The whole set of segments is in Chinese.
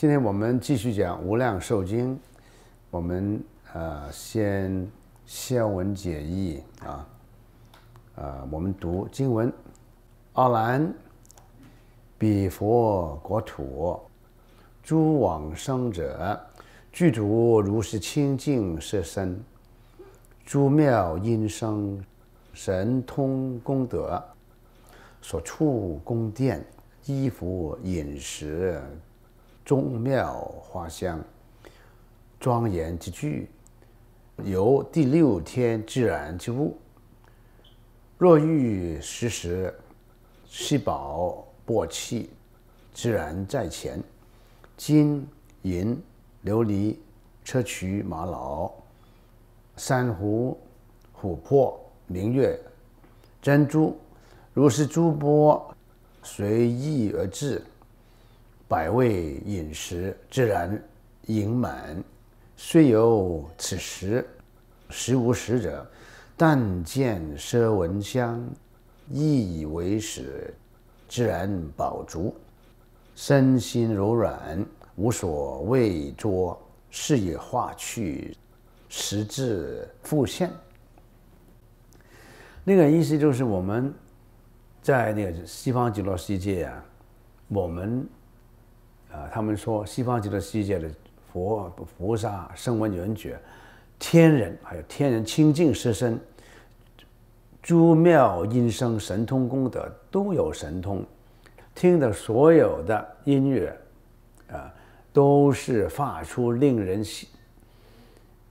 今天我们继续讲《无量寿经》，我们呃先先文解义啊，呃我们读经文。阿兰比佛国土，诸往生者具足如是清净色身，诸妙音声、神通功德，所处宫殿、衣服、饮食。宗庙花香，庄严之聚。由第六天自然之物，若欲时时，七宝簸气，自然在前。金、银、琉璃、砗磲、玛瑙、珊瑚、琥珀、明月、珍珠，如是诸波，随意而至。百味饮食，自然盈满；虽有此食，食无食者。但见奢闻香，亦以为食，自然饱足。身心柔软，无所畏捉，是也化去，实智复现。那个意思就是，我们在那个西方极乐世界啊，我们。呃，他们说西方极乐世界的佛、菩萨、声闻、缘觉、天人，还有天人清净师身，诸妙音声、神通功德都有神通，听的所有的音乐，啊，都是发出令人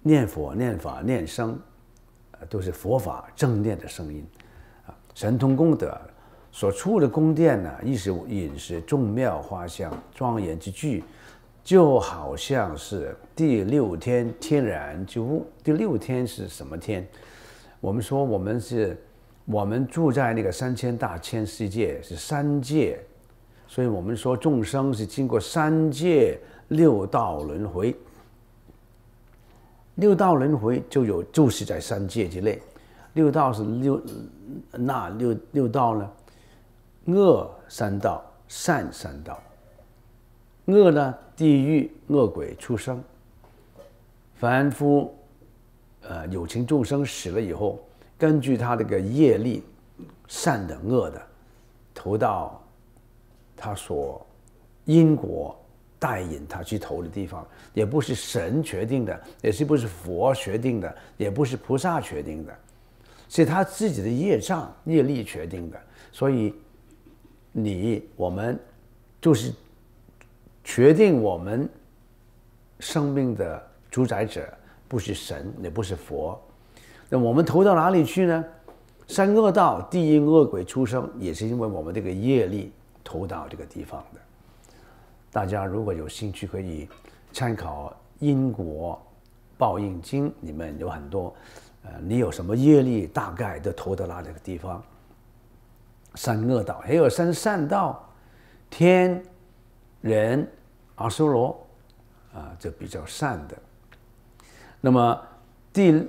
念佛、念法、念声，呃，都是佛法正念的声音，啊，神通功德。所处的宫殿呢，亦是，饮食，众庙花香，庄严之具，就好像是第六天天然之物。第六天是什么天？我们说我们是，我们住在那个三千大千世界是三界，所以我们说众生是经过三界六道轮回，六道轮回就有就是在三界之内，六道是六，那六六道呢？恶三道，善三道。恶呢，地狱恶鬼出生。凡夫，呃，有情众生死了以后，根据他这个业力，善的恶的，投到他所因果带引他去投的地方，也不是神决定的，也不是佛决定的，也不是菩萨决定的，是他自己的业障业力决定的，所以。你我们就是决定我们生命的主宰者，不是神，也不是佛。那我们投到哪里去呢？三恶道、地狱恶鬼出生，也是因为我们这个业力投到这个地方的。大家如果有兴趣，可以参考《因果报应经》，里面有很多，呃，你有什么业力，大概都投到哪里个地方。三恶道还有三善道，天、人、阿修罗，啊，就比较善的。那么第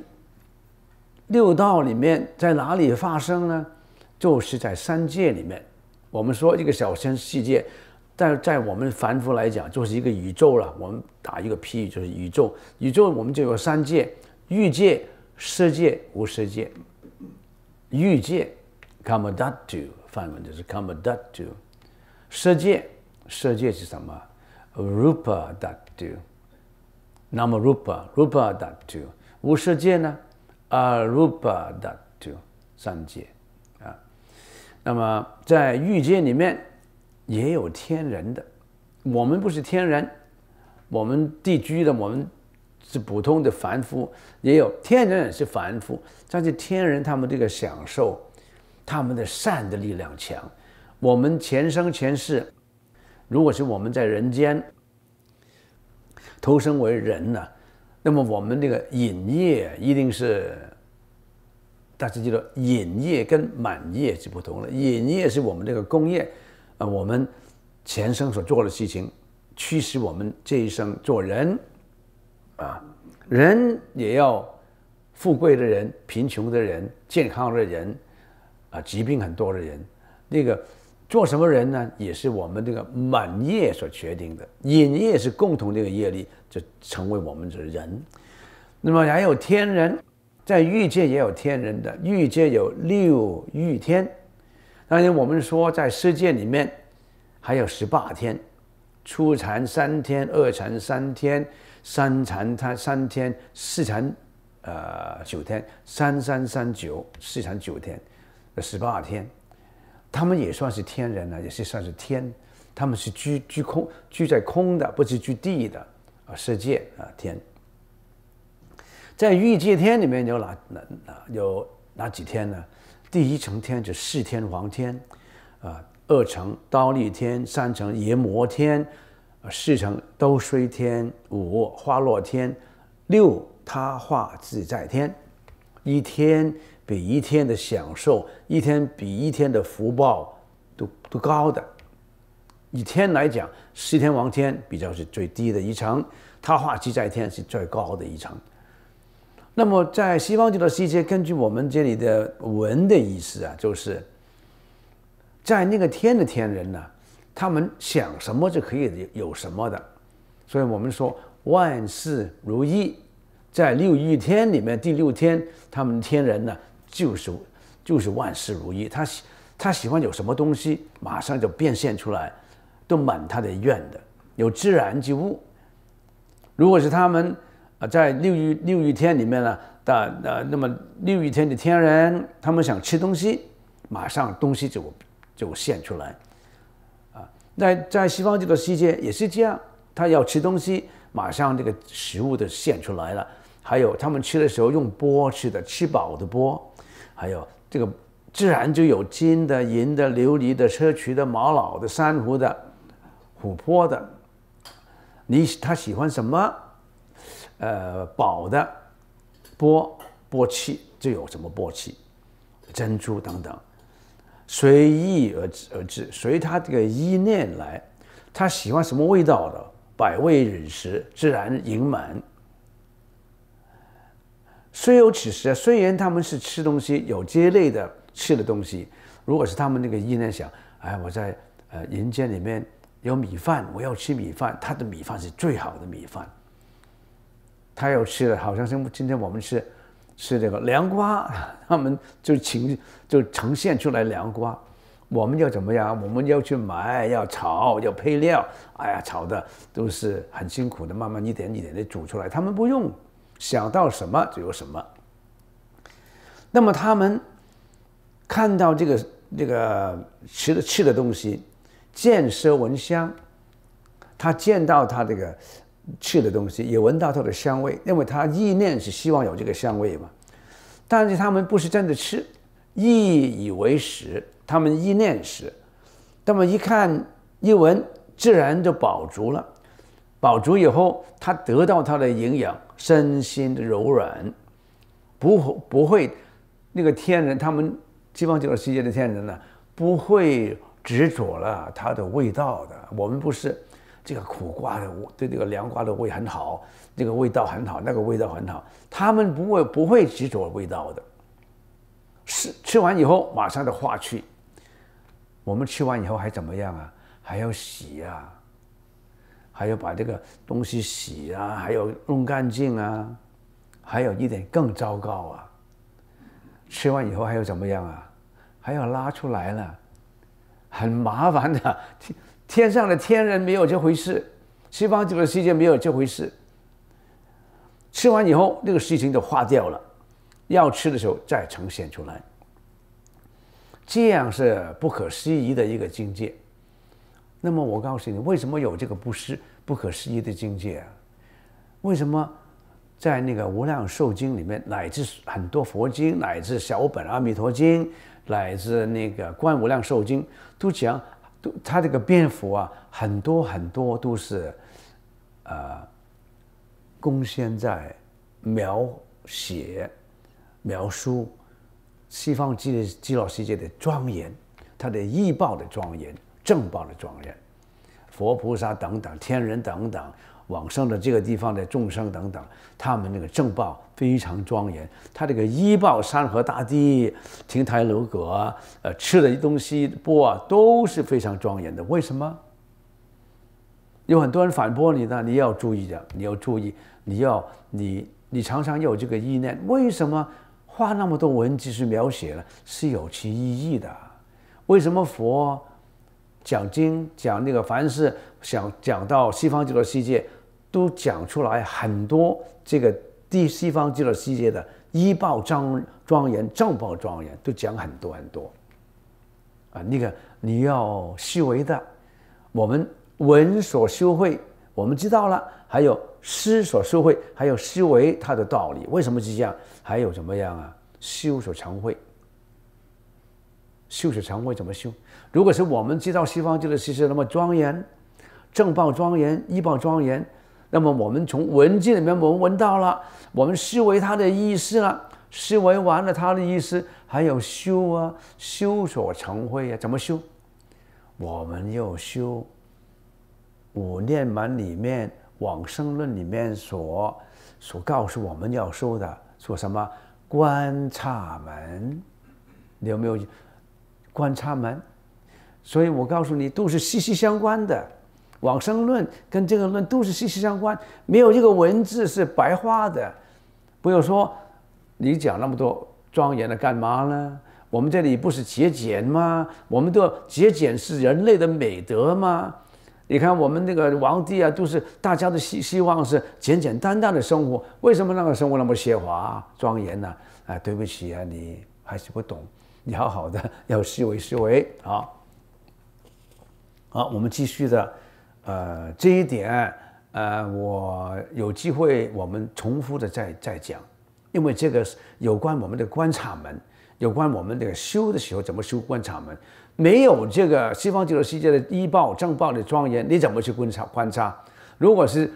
六道里面在哪里发生呢？就是在三界里面。我们说一个小千世界，但在我们凡夫来讲，就是一个宇宙了。我们打一个譬喻，就是宇宙。宇宙我们就有三界：欲界、色界、无色界。欲界 c o m a d h ā t u 梵文就是 kamadatu，世界，世界是什么 rupa ddu，那么 rupa，rupa ddu，无世界呢 arupa ddu，三界啊。那么在欲界里面也有天人的，我们不是天人，我们地居的，我们是普通的凡夫，也有天人也是凡夫，但是天人他们这个享受。他们的善的力量强，我们前生前世，如果是我们在人间。投生为人呢，那么我们这个引业一定是，大家记得引业跟满业是不同的。引业是我们这个功业，啊，我们前生所做的事情，驱使我们这一生做人，啊，人也要富贵的人、贫穷的人、健康的人。啊，疾病很多的人，那个做什么人呢？也是我们这个满业所决定的，引业是共同这个业力，就成为我们的人。那么还有天人，在欲界也有天人的，欲界有六欲天。当然，我们说在世界里面还有十八天，初禅三天，二禅三天，三禅它三天，四禅呃九天，三三三九，四禅九天。十八天，他们也算是天人呢，也是算是天，他们是居居空居在空的，不是居地的啊。世界啊天，在欲界天里面有哪哪哪有哪几天呢？第一层天是四天王天，啊二层刀立天，三层阎魔天，啊，四层兜率天，五花落天，六他化自在天，一天。比一天的享受，一天比一天的福报都都高的。以天来讲，西天王天比较是最低的一层，他化自在天是最高的。一层。那么在西方极乐世界，根据我们这里的文的意思啊，就是在那个天的天人呢，他们想什么就可以有什么的。所以我们说万事如意。在六欲天里面，第六天他们天人呢？就是就是万事如意，他喜他喜欢有什么东西，马上就变现出来，都满他的愿的。有自然之物，如果是他们啊，在六一六一天里面呢，但呃，那么六一天的天人，他们想吃东西，马上东西就就现出来啊。在在西方这个世界也是这样，他要吃东西，马上这个食物就现出来了。还有他们吃的时候用钵吃的，吃饱的钵。还有这个，自然就有金的、银的、琉璃的、砗磲的、玛瑙的、珊瑚的、琥珀的。你他喜欢什么？呃，宝的、钵、钵器，就有什么钵器、珍珠等等，随意而而至，随他这个意念来。他喜欢什么味道的？百味饮食，自然盈满。虽有此食，啊，虽然他们是吃东西，有这类的吃的东西。如果是他们那个意念想，哎，我在呃人间里面有米饭，我要吃米饭，他的米饭是最好的米饭。他要吃的好像是今天我们吃吃这个凉瓜，他们就请就呈现出来凉瓜。我们要怎么样？我们要去买，要炒，要配料。哎呀，炒的都是很辛苦的，慢慢一点一点的煮出来。他们不用。想到什么就有什么。那么他们看到这个这个吃的吃的东西，见色闻香，他见到他这个吃的东西，也闻到它的香味，因为他意念是希望有这个香味嘛。但是他们不是真的吃，意以为食，他们意念食。那么一看一闻，自然就饱足了。饱足以后，他得到它的营养，身心的柔软，不不会那个天人，他们西方这个世界的天人呢，不会执着了它的味道的。我们不是，这个苦瓜的对这个凉瓜的味很好，这个味道很好，那个味道很好，他们不会不会执着味道的，吃吃完以后马上就化去。我们吃完以后还怎么样啊？还要洗啊？还要把这个东西洗啊，还要弄干净啊，还有一点更糟糕啊。吃完以后还要怎么样啊？还要拉出来了，很麻烦的。天上的天人没有这回事，西方这个世界没有这回事。吃完以后那个事情就化掉了，要吃的时候再呈现出来，这样是不可思议的一个境界。那么我告诉你，为什么有这个不思不可思议的境界啊？为什么在那个《无量寿经》里面，乃至很多佛经，乃至小本《阿弥陀经》，乃至那个《观无量寿经》，都讲，都他这个蝙蝠啊，很多很多都是，呃，贡献在描写、描述西方极极乐世界的庄严，它的易报的庄严。正报的庄严，佛菩萨等等，天人等等，往生的这个地方的众生等等，他们那个正报非常庄严。他这个一报山河大地、亭台楼阁，呃，吃的东西、波啊，都是非常庄严的。为什么？有很多人反驳你呢？你要注意的，你要注意，你要你你常常有这个意念，为什么花那么多文字去描写呢？是有其意义的。为什么佛？讲经讲那个，凡是想讲到西方极乐世界，都讲出来很多这个第西方极乐世界的依报庄庄严、正报庄严，都讲很多很多。啊，那个你要修为的，我们闻所修会，我们知道了；还有思所修会，还有思维它的道理，为什么是这样？还有什么样啊？修所成会。修所成会怎么修？如果是我们知道西方这个事实，那么庄严，正报庄严，依报庄严。那么我们从文字里面，我们闻到了，我们思维它的意思了，思维完了它的意思，还有修啊，修所成慧啊，怎么修？我们要修五念门里面，《往生论》里面所所告诉我们要修的，说什么观察门？你有没有？观察门，所以我告诉你，都是息息相关的。往生论跟这个论都是息息相关，没有一个文字是白话的。不要说你讲那么多庄严的干嘛呢？我们这里不是节俭吗？我们的节俭是人类的美德吗？你看我们那个皇帝啊，都是大家的希希望是简简单单的生活。为什么那个生活那么奢华庄严呢？啊，对不起啊，你还是不懂。要好的，要思维思维，好，好，我们继续的，呃，这一点，呃，我有机会我们重复的再再讲，因为这个有关我们的观察门，有关我们的修的时候怎么修观察门，没有这个西方极乐世界的依报正报的庄严，你怎么去观察观察？如果是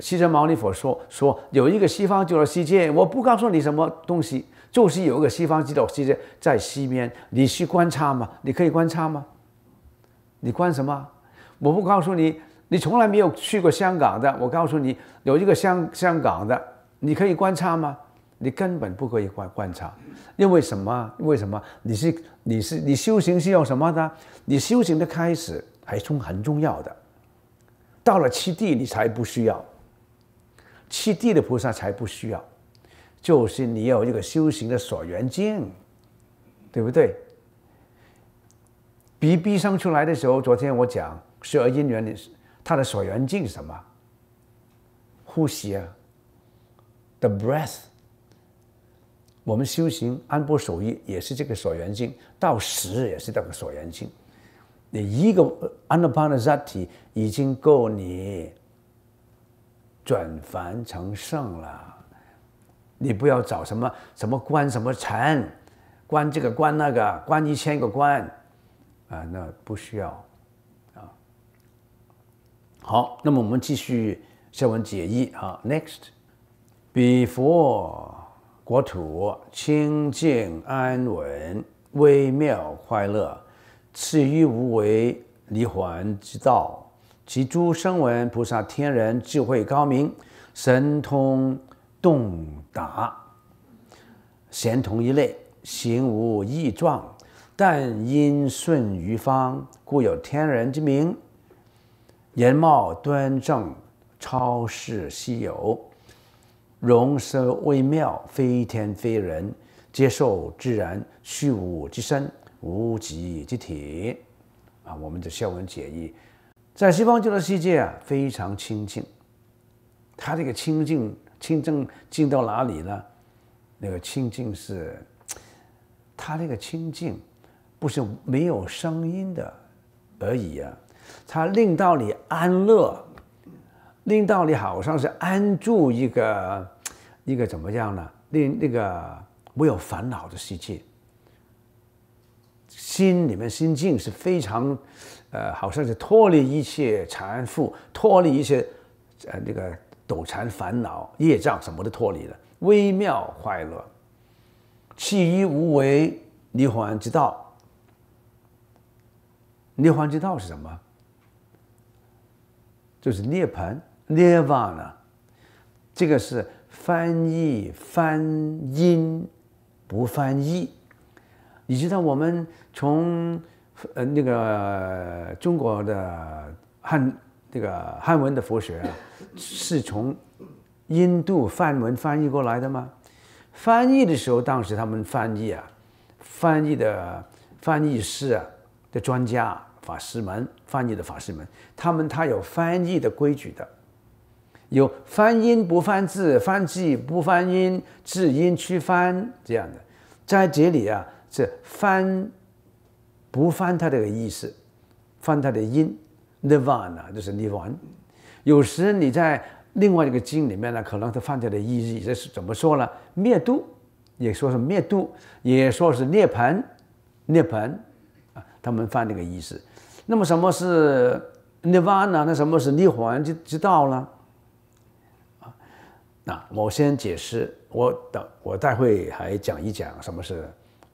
西圣牟尼佛说说有一个西方极乐世界，我不告诉你什么东西。就是有一个西方极乐世界在西边，你去观察吗？你可以观察吗？你观什么？我不告诉你。你从来没有去过香港的，我告诉你有一个香香港的，你可以观察吗？你根本不可以观观察，因为什么？为什么？你是你是你修行是要什么的？你修行的开始还重很重要的，到了七地你才不需要，七地的菩萨才不需要。就是你有一个修行的所缘境，对不对？鼻鼻生出来的时候，昨天我讲十二因缘的，它的所缘境是什么？呼吸啊，the breath。我们修行安波守意也是这个所缘境，到时也是这个所缘境。你一个 u n a p a n a zati 已经够你转凡成圣了。你不要找什么什么官什么臣，官这个官那个官一千个官，啊，那不需要，啊。好，那么我们继续下文解义啊。Next，比佛国土清净安稳微妙快乐，次于无为离环之道。其诸声闻菩萨天人智慧高明神通。动达，贤同一类，形无异状，但因顺于方，故有天人之名。颜貌端正，超世稀有，容色微妙，非天非人，接受自然虚无之身，无极之体。啊，我们的孝文解义，在西方极乐世界啊，非常清净，他这个清净。清净进到哪里呢？那个清净是，它 那个清净不是没有声音的而已啊，它令到你安乐，令到你好像是安住一个一个怎么样呢？令那个没有烦恼的世界，心里面心境是非常呃，好像是脱离一切缠缚，脱离一些呃那个。斗缠烦恼业障什么都脱离了，微妙快乐，弃一无为，涅槃之道。涅槃之道是什么？就是涅槃 n i r v a n a 这个是翻译翻音，不翻译。你知道我们从呃那个中国的汉。这个汉文的佛学啊，是从印度梵文翻译过来的吗？翻译的时候，当时他们翻译啊，翻译的翻译师啊的专家法师们翻译的法师们，他们他有翻译的规矩的，有翻音不翻字，翻字不翻音，字音区翻这样的。在这里啊，是翻不翻他的意思，翻他的音。涅槃啊，就是涅槃。有时你在另外一个经里面呢，可能它放着的意义这是怎么说呢？灭度也说是灭度，也说是涅槃，涅槃啊，他们犯这个意思。那么什么是涅槃呢？那什么是涅槃之之道呢？啊，那我先解释，我等我待会还讲一讲什么是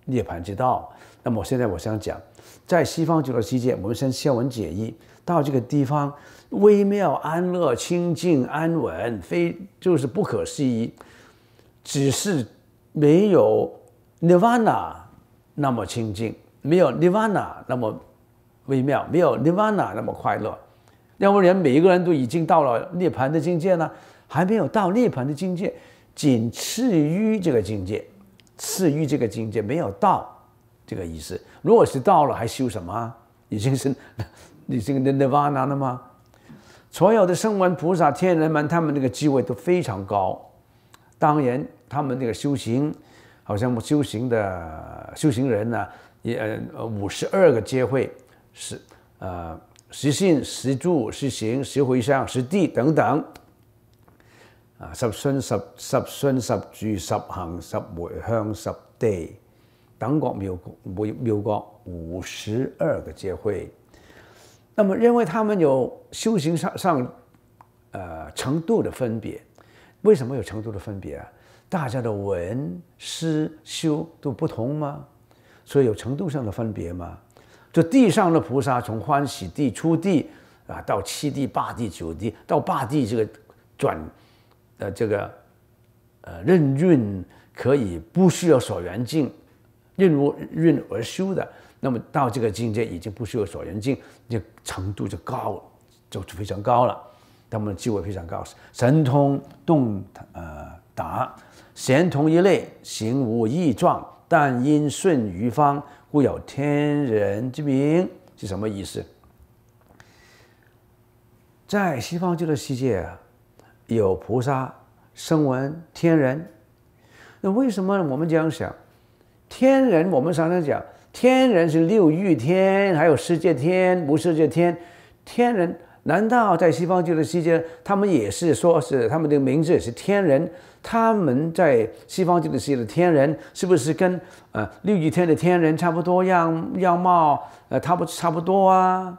涅槃之道。那么现在我想讲，在西方这个世界，我们先消文解义。到这个地方，微妙、安乐、清净、安稳，非就是不可思议，只是没有 Nirvana 那么清净，没有 Nirvana 那么微妙，没有 Nirvana 那么快乐。要不然每一个人都已经到了涅槃的境界呢，还没有到涅槃的境界，仅次于这个境界，次于这个境界没有到。这个意思，如果是到了，还修什么？已经是你这个 nirvana 了吗？所有的圣文菩萨天人们，他们那个地位都非常高。当然，他们那个修行，好像修行的修行人呢，也五十二个阶会，是呃十信十住十行十回向十地等等。啊，十信十十信十住十行十回向十地。当国没有五没有过五十二个界会，那么认为他们有修行上上呃程度的分别，为什么有程度的分别啊？大家的文思修都不同吗？所以有程度上的分别吗？就地上的菩萨从欢喜地出地啊到七地八地九地到八地这个转呃这个呃任运可以不需要所缘境。如运而修的，那么到这个境界已经不需要所缘境，这程度就高，就非常高了。他们的智慧非常高，神通洞呃达，贤同一类，行无异状，但因顺于方，故有天人之名。是什么意思？在西方极乐世界啊，有菩萨声闻天人。那为什么我们这样想？天人，我们常常讲，天人是六欲天，还有世界天、无世界天。天人难道在西方这个世界，他们也是说是他们的名字也是天人？他们在西方这个世界的天人，是不是跟呃六欲天的天人差不多样样貌？呃，差不差不多啊？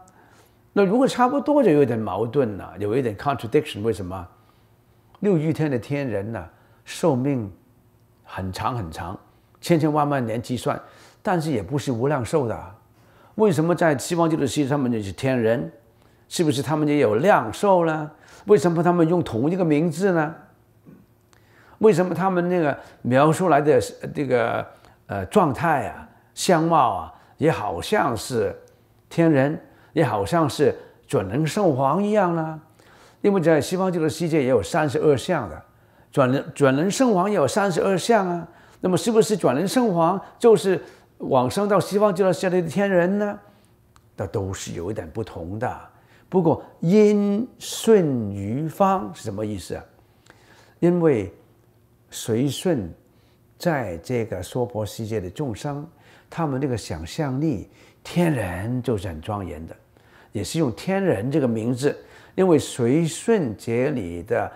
那如果差不多，就有点矛盾了，有一点 contradiction。为什么六欲天的天人呢，寿命很长很长？千千万万年计算，但是也不是无量寿的。为什么在西方极乐世界上面就是天人？是不是他们也有量寿呢？为什么他们用同一个名字呢？为什么他们那个描述来的这个呃状态啊、相貌啊，也好像是天人，也好像是转轮圣王一样呢？因为在西方极乐世界也有三十二相的，转轮转轮圣王也有三十二相啊。那么是不是转轮圣王就是往生到西方极乐世界的天人呢？那都是有一点不同的。不过因顺于方是什么意思啊？因为随顺在这个娑婆世界的众生，他们这个想象力天人就是很庄严的，也是用天人这个名字，因为随顺这里的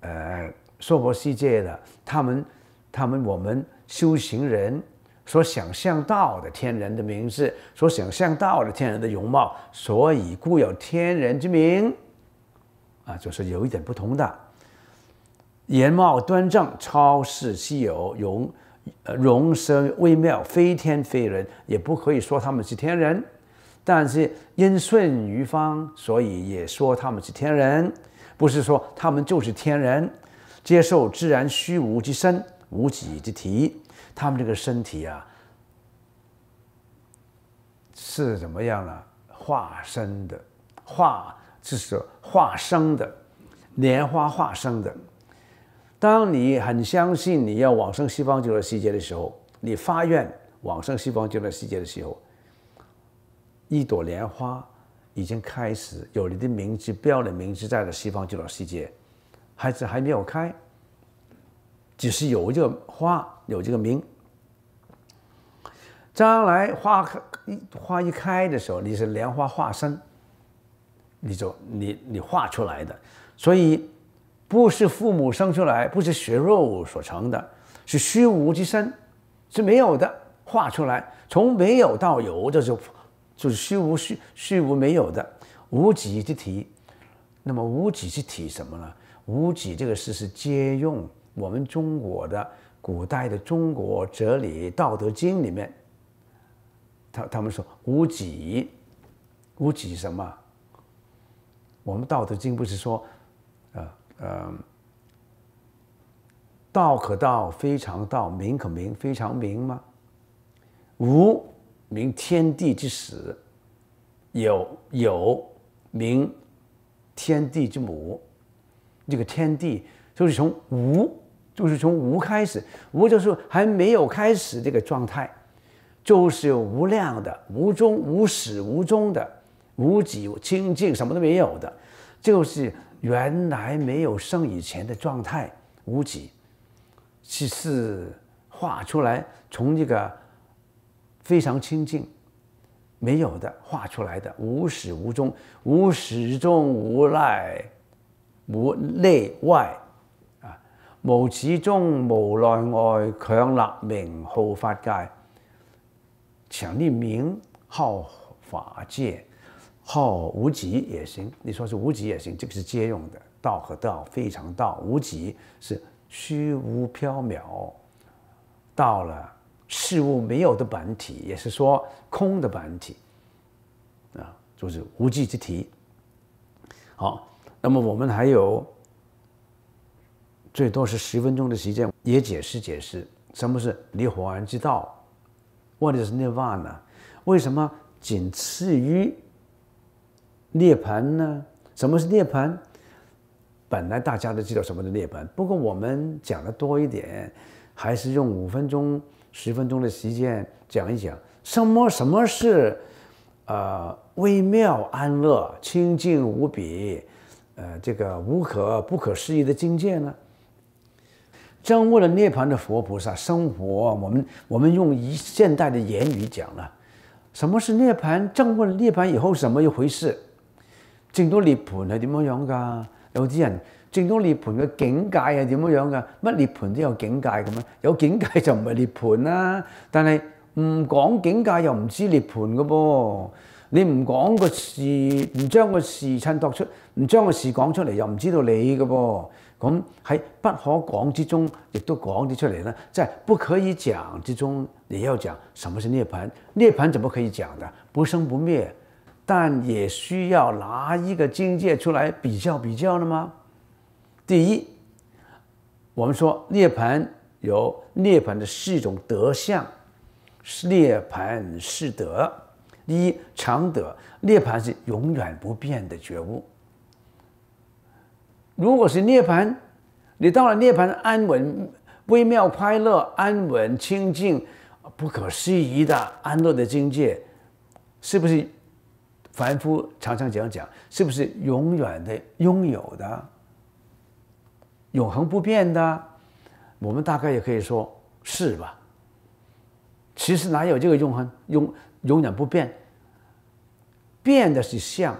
呃娑婆世界的他们。他们我们修行人所想象到的天人的名字，所想象到的天人的容貌，所以故有天人之名，啊，就是有一点不同的。颜貌端正，超世稀有，容，呃，容声微妙，非天非人，也不可以说他们是天人，但是因顺于方，所以也说他们是天人，不是说他们就是天人，接受自然虚无之身。无己之体，他们这个身体啊，是怎么样呢？化身的，化就是化生的，莲花化生的。当你很相信你要往生西方极乐世界的时候，你发愿往生西方极乐世界的时候，一朵莲花已经开始有你的名字标了，名字在了西方极乐世界，还是还没有开。只是有这个花，有这个名。将来花开花一开的时候，你是莲花化身，你就你你画出来的。所以不是父母生出来，不是血肉所成的，是虚无之身，是没有的画出来。从没有到有，就是就是虚无虚虚无没有的无极之体。那么无极之体什么呢？无极这个事是皆用。我们中国的古代的中国哲理，《道德经》里面，他他们说“无己”，“无己”什么？我们《道德经》不是说，“呃呃，道可道，非常道；名可名，非常名”吗？“无名，天地之始；有有，名天地之母。”这个天地就是从无。就是从无开始，无就是还没有开始这个状态，就是无量的、无终、无始、无终的、无己清净，什么都没有的，就是原来没有生以前的状态。无己，其是画出来，从这个非常清净、没有的画出来的。无始无终，无始终无赖，无内外。无始终，无内外，强立名，好法界，强念名好法界，好无极也行。你说是无极也行，这个是借用的道和道非常道，无极是虚无缥缈，到了事物没有的本体，也是说空的本体啊，就是无极之体。好，那么我们还有。最多是十分钟的时间，也解释解释什么是离火之道，what is nirvana？为什么仅次于涅槃呢？什么是涅槃？本来大家都知道什么是涅槃，不过我们讲的多一点，还是用五分钟、十分钟的时间讲一讲，什么什么是呃微妙安乐、清净无比，呃，这个无可不可思议的境界呢？证悟了涅槃的佛菩萨生活，我们我们用现代的言语讲啦，什么是涅槃？证悟了涅槃以后，什么一回事？见到涅槃系点样样噶？有啲人见到涅槃嘅境界系点样样噶？乜涅槃都有境界咁啊？有境界就唔系涅槃啦。但系唔讲境界又唔知涅槃嘅噃。你唔讲个事，唔将个事衬托出，唔将个事讲出嚟，又唔知道你嘅噃。咁喺不可講之中，亦都講得出嚟啦。在不可以講之中，也要講什麼是涅槃。涅槃怎麼可以講呢？不生不滅，但也需要拿一個境界出來比較比較了嗎？第一，我們說涅槃有涅槃的四種德相，涅槃是德：一常德，涅槃是永遠不變的覺悟。如果是涅槃，你到了涅槃安稳、微妙、快乐、安稳、清净，不可思议的安乐的境界，是不是凡夫常常讲讲？是不是永远的拥有的、永恒不变的？我们大概也可以说是吧。其实哪有这个永恒、永永远不变？变的是相，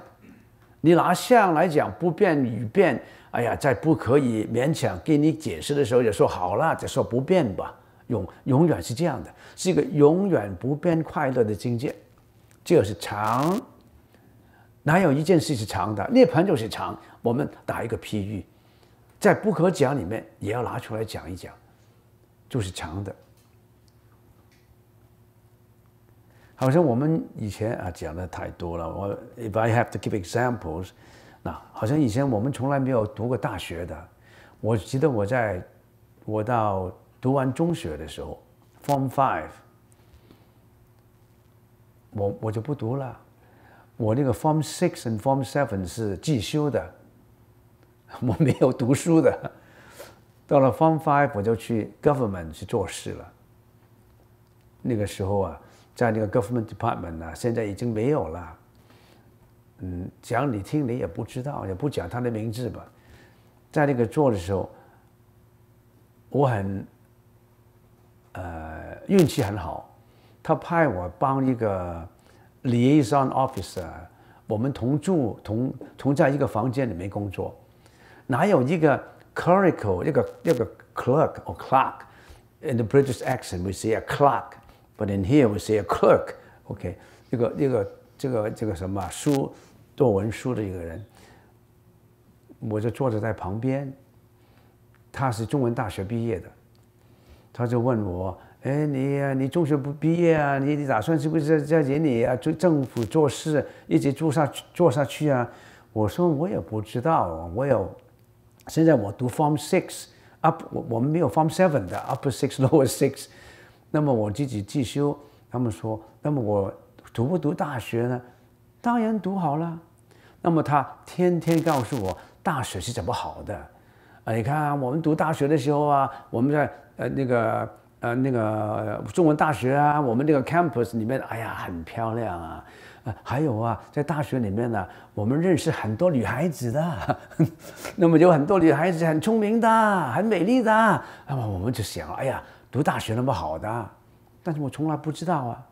你拿相来讲，不变与变。哎呀，在不可以勉强给你解释的时候，也说好了，就说不变吧，永永远是这样的，是一个永远不变快乐的境界，个是长，哪有一件事是长的？涅槃就是长。我们打一个譬喻，在不可讲里面也要拿出来讲一讲，就是长的。好像我们以前啊讲的太多了。我 If I have to give examples。那好像以前我们从来没有读过大学的。我记得我在我到读完中学的时候，Form Five，我我就不读了。我那个 Form Six and Form Seven 是寄修的，我没有读书的。到了 Form Five 我就去 Government 去做事了。那个时候啊，在那个 Government Department 啊，现在已经没有了。嗯，讲你听，你也不知道，也不讲他的名字吧。在那个做的时候，我很，呃，运气很好。他派我帮一个 liaison officer，我们同住同同在一个房间里面工作。哪有一个 clerical，一个一个 clerk or clerk in the British accent we say a clerk，but in here we say a clerk，OK？一个一个这个这个什么书？做文书的一个人，我就坐着在旁边。他是中文大学毕业的，他就问我：“哎，你呀，你中学不毕业啊？你你打算是不是在在这里啊？做政府做事，一直做下去做下去啊？”我说：“我也不知道，我有现在我读 Form Six，啊，我我们没有 Form Seven 的 Upper Six Lower Six，那么我自己自修。他们说，那么我读不读大学呢？当然读好了。”那么他天天告诉我大学是怎么好的，啊，你看我们读大学的时候啊，我们在呃那个呃那个中文大学啊，我们这个 campus 里面，哎呀，很漂亮啊，还有啊，在大学里面呢，我们认识很多女孩子，的，那么有很多女孩子很聪明的，很美丽的，那么我们就想，哎呀，读大学那么好的，但是我从来不知道啊，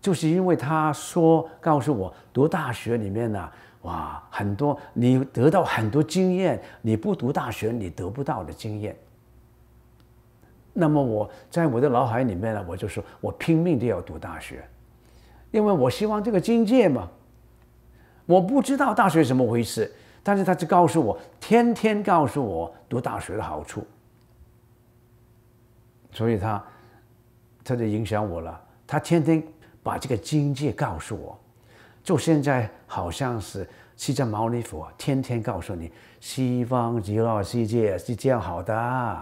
就是因为他说告诉我读大学里面呢。哇，很多你得到很多经验，你不读大学你得不到的经验。那么我在我的脑海里面呢，我就说我拼命的要读大学，因为我希望这个境界嘛。我不知道大学怎么回事，但是他就告诉我，天天告诉我读大学的好处，所以他，他就影响我了，他天天把这个境界告诉我。就现在好像是西藏毛尼佛天天告诉你西方极乐世界是这样好的，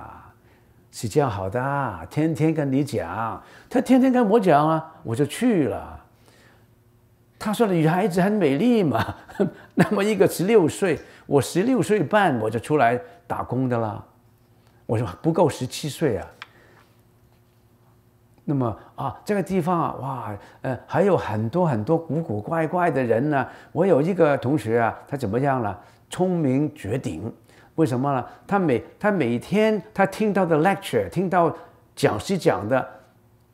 是这样好的，天天跟你讲。他天天跟我讲啊，我就去了。他说女孩子很美丽嘛，那么一个十六岁，我十六岁半我就出来打工的啦。我说不够十七岁啊。那么啊，这个地方啊，哇，呃，还有很多很多古古怪怪的人呢。我有一个同学啊，他怎么样了？聪明绝顶，为什么呢？他每他每天他听到的 lecture，听到讲师讲的，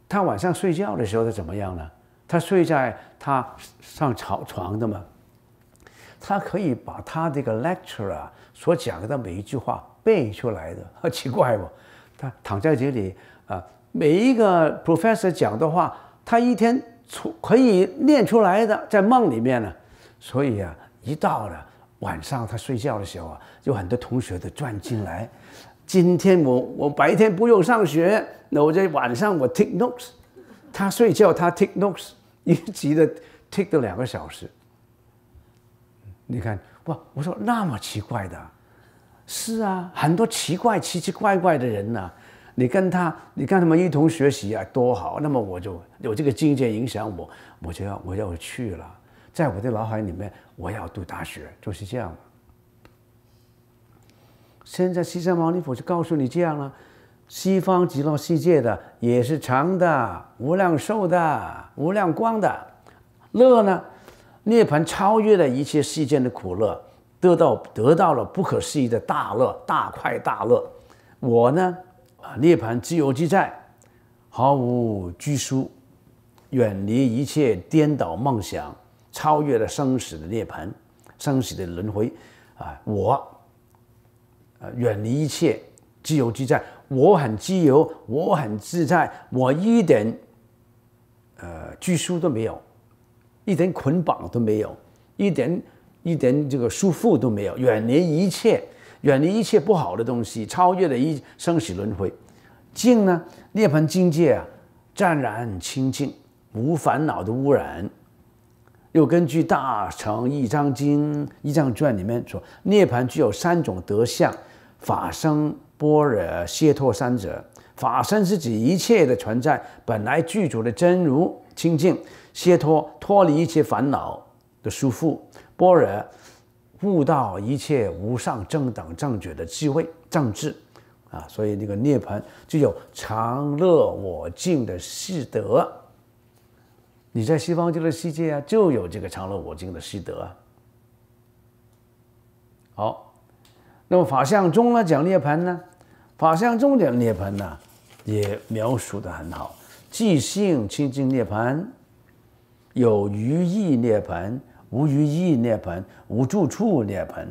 他晚上睡觉的时候他怎么样呢？他睡在他上草床的嘛，他可以把他这个 lecture 啊所讲的每一句话背出来的，好 奇怪不？他躺在这里啊。每一个 professor 讲的话，他一天出可以念出来的，在梦里面呢，所以啊，一到了晚上他睡觉的时候啊，有很多同学都钻进来。今天我我白天不用上学，那我在晚上我 take notes，他睡觉他 take notes，一集的 take 的两个小时。你看，哇，我说那么奇怪的，是啊，很多奇怪奇奇怪怪的人呢。你跟他，你跟他们一同学习啊，多好！那么我就有这个境界影响我，我就要我要去了。在我的脑海里面，我要读大学，就是这样现在西山摩尼佛就告诉你这样了：西方极乐世界的也是长的、无量寿的、无量光的乐呢。涅槃超越了一切世间的苦乐，得到得到了不可思议的大乐、大快、大乐。我呢？涅槃自由自在，毫无拘束，远离一切颠倒梦想，超越了生死的涅槃，生死的轮回。啊，我啊，远离一切自由自在，我很自由，我很自在，我一点呃拘束都没有，一点捆绑都没有，一点一点这个束缚都没有，远离一切。远离一切不好的东西，超越了一生死轮回。静呢，涅槃境界啊，湛然清净，无烦恼的污染。又根据《大乘一章经》《一章传》里面说，涅槃具有三种德相：法生、般若、解脱三者。法身是指一切的存在本来具足的真如清净，解脱脱离一切烦恼的束缚，般若。悟到一切无上正等正觉的智慧正智，啊，所以这个涅槃具有常乐我净的师德。你在西方极乐世界啊，就有这个常乐我净的师德。好，那么法相中呢讲涅槃呢，法相中讲涅槃呢，也描述的很好，即性清净涅槃，有余意涅槃。无余意涅槃，无住处涅槃，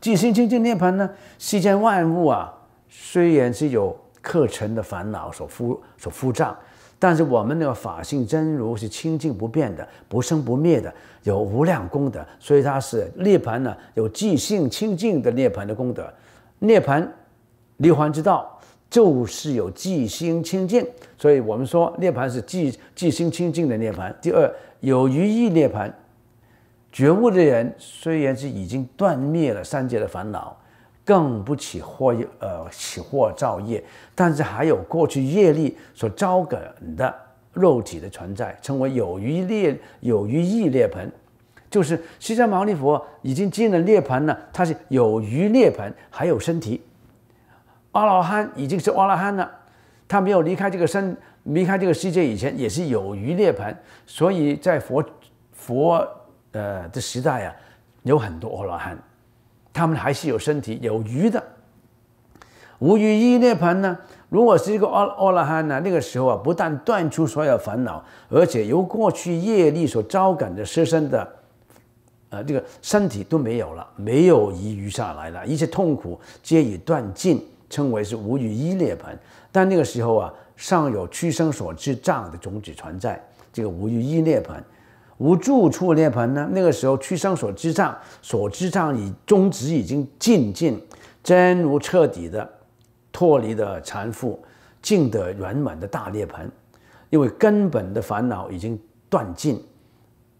即心清净涅槃呢？世间万物啊，虽然是有课尘的烦恼所敷所敷障，但是我们的法性真如是清净不变的，不生不灭的，有无量功德，所以它是涅槃呢，有即性清净的涅槃的功德。涅槃离环之道，就是有即心清净，所以我们说涅槃是即即心清净的涅槃。第二，有余意涅槃。觉悟的人虽然是已经断灭了三界的烦恼，更不起惑呃，起惑造业，但是还有过去业力所招感的肉体的存在，称为有余裂有余意裂盆，就是释迦牟尼佛已经进了涅盆了，他是有余涅盆，还有身体。阿罗汉已经是阿罗汉了，他没有离开这个身，离开这个世界以前也是有余涅盆，所以在佛佛。呃，这时代啊，有很多阿罗汉，他们还是有身体有余的。无余依涅槃呢？如果是一个阿阿罗汉呢，那个时候啊，不但断除所有烦恼，而且由过去业力所招感的师身的，呃，这个身体都没有了，没有遗余下来了，一切痛苦皆已断尽，称为是无余依涅槃。但那个时候啊，尚有屈生所制障的种子存在，这个无余依涅槃。无住处涅槃呢？那个时候，屈生所知障、所知障已终止，已经尽尽，真无彻底的脱离的缠缚，尽得圆满的大涅槃。因为根本的烦恼已经断尽，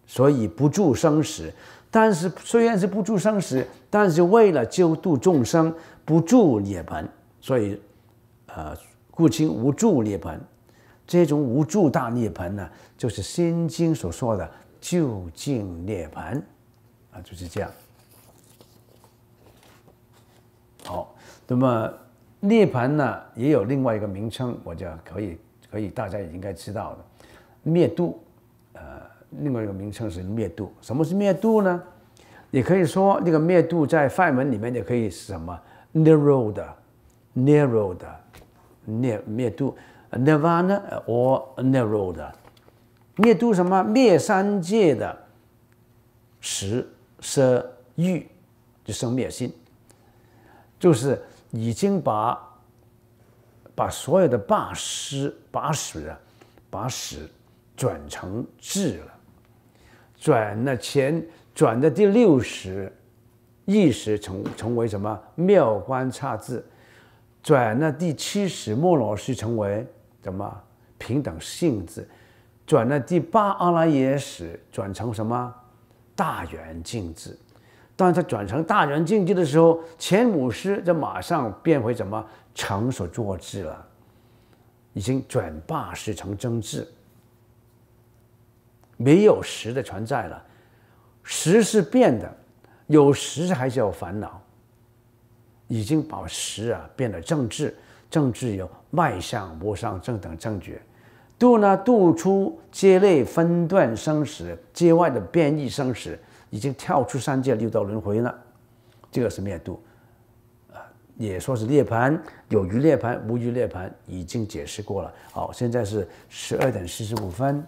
所以不住生死。但是虽然是不住生死，但是为了救度众生，不住涅槃，所以，呃，故今无住涅槃。这种无住大涅槃呢，就是《心经》所说的。就近涅盘啊，就是这样。好，那么涅盘呢，也有另外一个名称，我就可以，可以大家也应该知道的，灭度。呃，另外一个名称是灭度。什么是灭度呢？也可以说，这个灭度在梵文里面也可以是什么 n a r r o w 的 n a r r o w 的灭灭度，nirvana or n a r r o d 灭度什么？灭三界的食、色、欲，就生灭心，就是已经把把所有的八把八啊，把识转成智了。转那前转的第六识意识成成为什么妙观察智？转那第七识末老识成为什么平等性质。转了第八阿赖耶识，转成什么大圆净智。当他转成大圆净智的时候，前五识就马上变回什么成所作智了，已经转八识成正智，没有实的存在了。实是变的，有实还是要烦恼。已经把实啊变得正智，正智有脉象、无上正等正觉。度呢？度出界内分段生死，界外的变异生死，已经跳出三界六道轮回了。这个是灭度，啊，也说是涅槃，有余涅槃、无余涅槃，已经解释过了。好，现在是十二点四十五分。